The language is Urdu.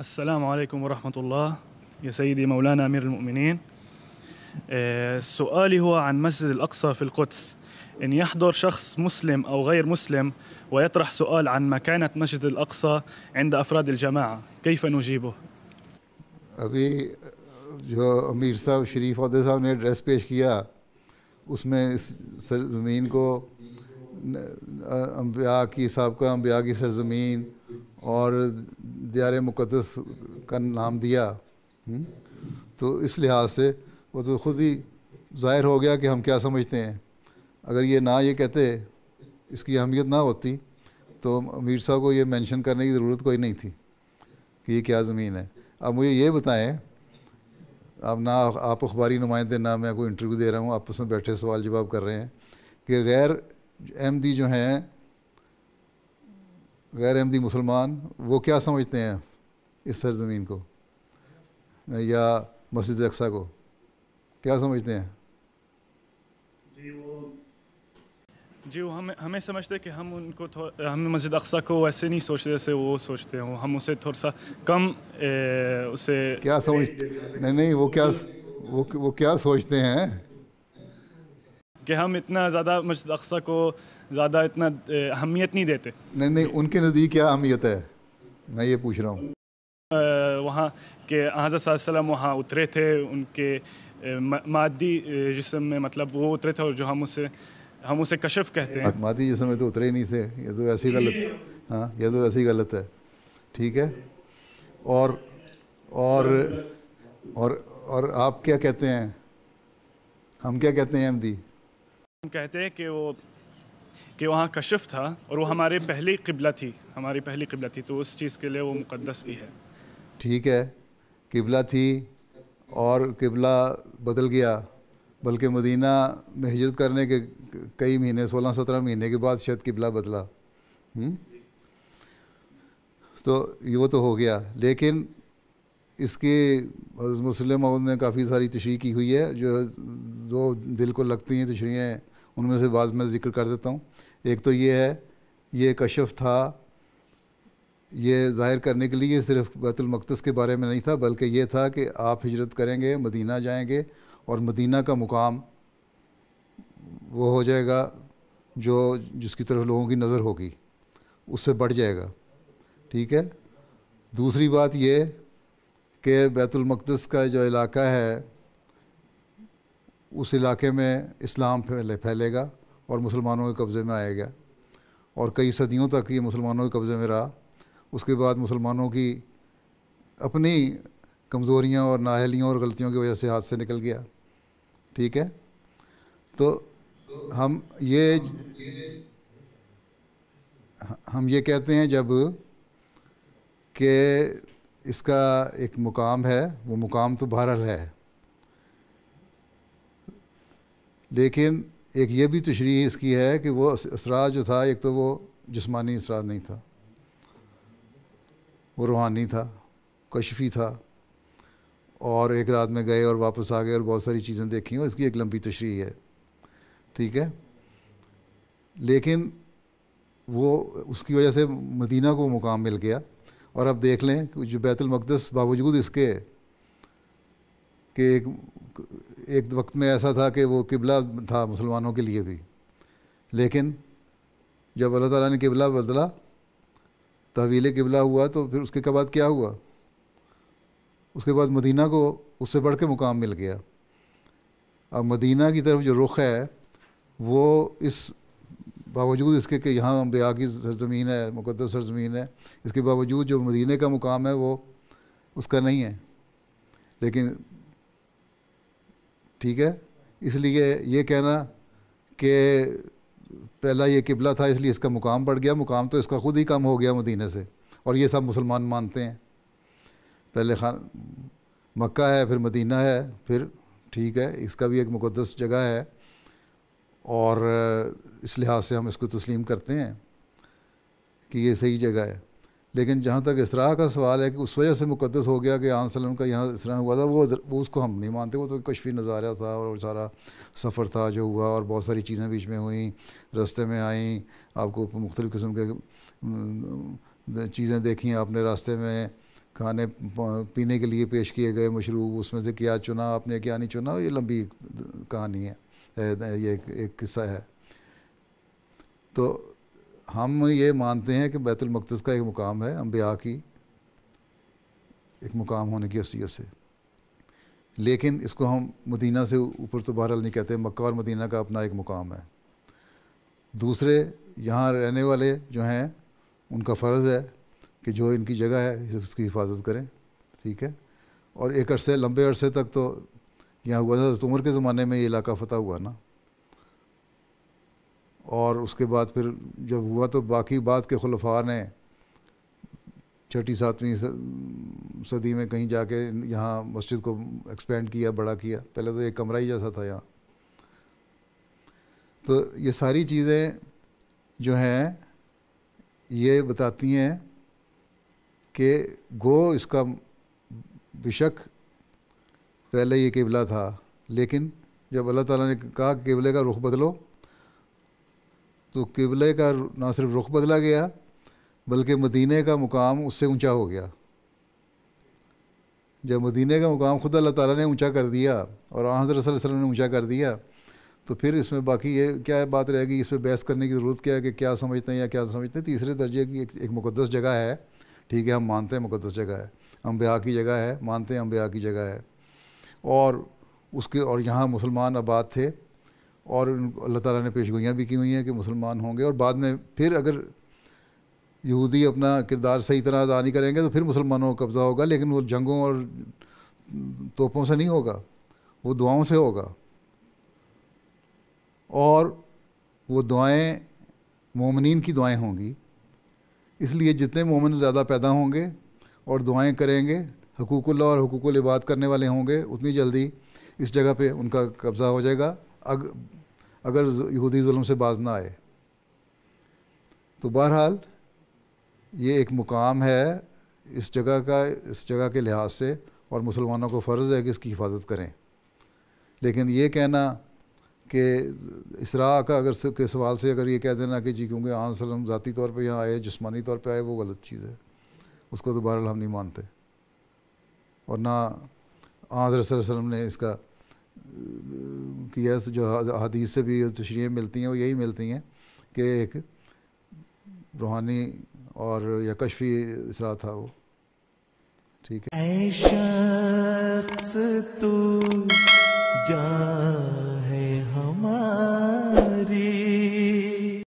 السلام عليكم ورحمة الله يا سيدي مولانا أمير المؤمنين السؤال آه، هو عن مسجد الأقصى في القدس إن يحضر شخص مسلم أو غير مسلم ويطرح سؤال عن مكانة مسجد الأقصى عند أفراد الجماعة كيف نجيبه؟ أبي جو أمير صاحب شريف शरीफ صاحب نے ने پیش کیا اس میں इस सरजमीन को अम्बिया की सबका انبیاء کی سرزمین اور دیار مقدس کا نام دیا تو اس لحاظ سے وہ تو خود ہی ظاہر ہو گیا کہ ہم کیا سمجھتے ہیں اگر یہ نہ یہ کہتے اس کی اہمیت نہ ہوتی تو امیر صاحب کو یہ مینشن کرنے کی ضرورت کوئی نہیں تھی کہ یہ کیا زمین ہے اب مجھے یہ بتائیں اب نہ آپ اخباری نمائندے نہ میں کوئی انٹرویو دے رہا ہوں آپ اس میں بیٹھے سوال جواب کر رہے ہیں کہ غیر احمدی جو ہیں غیر احمدی مسلمان وہ کیا سمجھتے ہیں اس سرزمین کو یا مسجد اقسا کو کیا سمجھتے ہیں جی وہ جی، ہم ہمیں سمجھتے کہ ہم ان کو ہم مسجد اقسا کو ویسے نہیں سوچتے جیسے وہ سوچتے ہوں ہم اسے تھوڑا سا کم اسے کیا سمجھ نہیں نہیں وہ کیا وہ کیا سوچتے ہیں کہ ہم اتنا زیادہ مسجد اقسا کو زیادہ اتنا اہمیت نہیں دیتے نہیں نہیں ان کے نزدیک کیا اہمیت ہے میں یہ پوچھ رہا ہوں وہاں کہ صلی اللہ علیہ وسلم وہاں اترے تھے ان کے مادی جسم میں مطلب وہ اترے تھے اور جو ہم اسے ہم اسے کشف کہتے ہیں مادی جسم میں تو اترے ہی نہیں تھے یہ تو ایسی جی۔ غلط ہاں یہ تو ایسی غلط ہے ٹھیک ہے اور اور اور اور آپ کیا کہتے ہیں ہم کیا کہتے ہیں ایم دی ہم کہتے ہیں کہ وہ کہ وہاں کشف تھا اور وہ ہمارے پہلی قبلہ تھی ہماری پہلی قبلہ تھی تو اس چیز کے لیے وہ مقدس بھی ہے ٹھیک ہے قبلہ تھی اور قبلہ بدل گیا بلکہ مدینہ میں ہجرت کرنے کے کئی مہینے سولہ سترہ مہینے کے بعد شاید قبلہ بدلا تو وہ تو ہو گیا لیکن اس کی مسلم عورت نے کافی ساری تشریح کی ہوئی ہے جو دو دل کو لگتی ہیں تشریحیں ان میں سے بعض میں ذکر کر دیتا ہوں ایک تو یہ ہے یہ کشف تھا یہ ظاہر کرنے کے لیے صرف بیت المقدس کے بارے میں نہیں تھا بلکہ یہ تھا کہ آپ ہجرت کریں گے مدینہ جائیں گے اور مدینہ کا مقام وہ ہو جائے گا جو جس کی طرف لوگوں کی نظر ہوگی اس سے بڑھ جائے گا ٹھیک ہے دوسری بات یہ کہ بیت المقدس کا جو علاقہ ہے اس علاقے میں اسلام پھیلے پھیلے گا اور مسلمانوں کے قبضے میں آئے گا اور کئی صدیوں تک یہ مسلمانوں کے قبضے میں رہا اس کے بعد مسلمانوں کی اپنی کمزوریاں اور نااہلیوں اور غلطیوں کی وجہ سے ہاتھ سے نکل گیا ٹھیک ہے تو ہم یہ ہم یہ کہتے ہیں جب کہ اس کا ایک مقام ہے وہ مقام تو بہرحال ہے لیکن ایک یہ بھی تشریح اس کی ہے کہ وہ اسرا اسرار جو تھا ایک تو وہ جسمانی اسرار نہیں تھا وہ روحانی تھا کشفی تھا اور ایک رات میں گئے اور واپس آ گئے اور بہت ساری چیزیں دیکھی ہو اس کی ایک لمبی تشریح ہے ٹھیک ہے لیکن وہ اس کی وجہ سے مدینہ کو مقام مل گیا اور اب دیکھ لیں کہ جو بیت المقدس باوجود اس کے کہ ایک ایک وقت میں ایسا تھا کہ وہ قبلہ تھا مسلمانوں کے لیے بھی لیکن جب اللہ تعالیٰ نے قبلہ بدلا تحویل قبلہ ہوا تو پھر اس کے بعد کیا ہوا اس کے بعد مدینہ کو اس سے بڑھ کے مقام مل گیا اب مدینہ کی طرف جو رخ ہے وہ اس باوجود اس کے کہ یہاں بیا کی سرزمین ہے مقدس سرزمین ہے اس کے باوجود جو مدینہ کا مقام ہے وہ اس کا نہیں ہے لیکن ٹھیک ہے اس لیے یہ کہنا کہ پہلا یہ قبلہ تھا اس لیے اس کا مقام بڑھ گیا مقام تو اس کا خود ہی کم ہو گیا مدینہ سے اور یہ سب مسلمان مانتے ہیں پہلے خان مکہ ہے پھر مدینہ ہے پھر ٹھیک ہے اس کا بھی ایک مقدس جگہ ہے اور اس لحاظ سے ہم اس کو تسلیم کرتے ہیں کہ یہ صحیح جگہ ہے لیکن جہاں تک اسرا کا سوال ہے کہ اس وجہ سے مقدس ہو گیا کہ آن وسلم کا یہاں اسراء ہوا تھا وہ اس کو ہم نہیں مانتے وہ تو کشفی نظارہ تھا اور سارا سفر تھا جو ہوا اور بہت ساری چیزیں بیچ میں ہوئیں رستے میں آئیں آپ کو مختلف قسم کے چیزیں دیکھیں آپ نے راستے میں کھانے پینے کے لیے پیش کیے گئے مشروب اس میں سے کیا چنا آپ نے کیا نہیں چنا یہ لمبی کہانی ہے یہ ایک قصہ ہے تو ہم یہ مانتے ہیں کہ بیت المقدس کا ایک مقام ہے انبیاء کی ایک مقام ہونے کی حیثیت سے لیکن اس کو ہم مدینہ سے اوپر تو بہرحال نہیں کہتے مکہ اور مدینہ کا اپنا ایک مقام ہے دوسرے یہاں رہنے والے جو ہیں ان کا فرض ہے کہ جو ان کی جگہ ہے اس کی حفاظت کریں ٹھیک ہے اور ایک عرصے لمبے عرصے تک تو یہاں ہوا تھا عمر کے زمانے میں یہ علاقہ فتح ہوا نا اور اس کے بعد پھر جب ہوا تو باقی بعد کے خلفاء نے چھٹی ساتویں صدی میں کہیں جا کے یہاں مسجد کو ایکسپینڈ کیا بڑا کیا پہلے تو ایک کمرہ ہی جیسا تھا یہاں تو یہ ساری چیزیں جو ہیں یہ بتاتی ہیں کہ گو اس کا بشک پہلے یہ قبلہ تھا لیکن جب اللہ تعالیٰ نے کہا کہ قبلے کا رخ بدلو تو قبلے کا نہ صرف رخ بدلا گیا بلکہ مدینہ کا مقام اس سے اونچا ہو گیا جب مدینہ کا مقام خود اللہ تعالیٰ نے اونچا کر دیا اور حضرت صلی اللہ علیہ وسلم نے اونچا کر دیا تو پھر اس میں باقی یہ کیا بات رہے گی اس پہ بحث کرنے کی ضرورت کیا ہے کہ کیا سمجھتے ہیں یا کیا سمجھتے ہیں تیسرے درجے کی ایک مقدس جگہ ہے ٹھیک ہے ہم مانتے ہیں مقدس جگہ ہے امبیا کی جگہ ہے مانتے ہیں امبیا کی جگہ ہے اور اس کے اور یہاں مسلمان آباد تھے اور ان کو اللہ تعالیٰ نے پیش گوئیاں بھی کی ہوئی ہیں کہ مسلمان ہوں گے اور بعد میں پھر اگر یہودی اپنا کردار صحیح طرح ادا نہیں کریں گے تو پھر مسلمانوں کا قبضہ ہوگا لیکن وہ جنگوں اور توپوں سے نہیں ہوگا وہ دعاؤں سے ہوگا اور وہ دعائیں مومنین کی دعائیں ہوں گی اس لیے جتنے مومن زیادہ پیدا ہوں گے اور دعائیں کریں گے حقوق اللہ اور حقوق العباد کرنے والے ہوں گے اتنی جلدی اس جگہ پہ ان کا قبضہ ہو جائے گا اگر یہودی ظلم سے باز نہ آئے تو بہرحال یہ ایک مقام ہے اس جگہ کا اس جگہ کے لحاظ سے اور مسلمانوں کو فرض ہے کہ اس کی حفاظت کریں لیکن یہ کہنا کہ اسراء کا اگر کے سوال سے اگر یہ کہہ دینا کہ جی کیونکہ آن سلم ذاتی طور پہ یہاں آئے جسمانی طور پہ آئے وہ غلط چیز ہے اس کو تو بہرحال ہم نہیں مانتے اور نہ آن صلی اللہ علیہ وسلم نے اس کا یس جو حدیث سے بھی تشریح ملتی ہیں وہ یہی ملتی ہیں کہ ایک روحانی اور یکشفی اسرا تھا وہ ٹھیک ہے تو جا ہے ہمارا